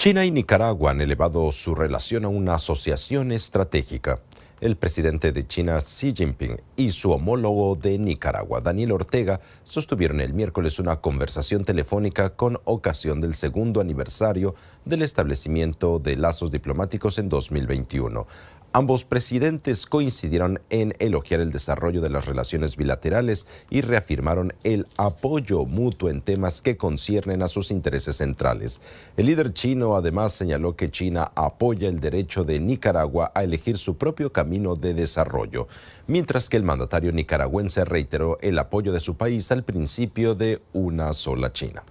China y Nicaragua han elevado su relación a una asociación estratégica. El presidente de China, Xi Jinping, y su homólogo de Nicaragua, Daniel Ortega, sostuvieron el miércoles una conversación telefónica con ocasión del segundo aniversario del establecimiento de lazos diplomáticos en 2021. Ambos presidentes coincidieron en elogiar el desarrollo de las relaciones bilaterales y reafirmaron el apoyo mutuo en temas que conciernen a sus intereses centrales. El líder chino además señaló que China apoya el derecho de Nicaragua a elegir su propio camino de desarrollo, mientras que el mandatario nicaragüense reiteró el apoyo de su país al principio de una sola China.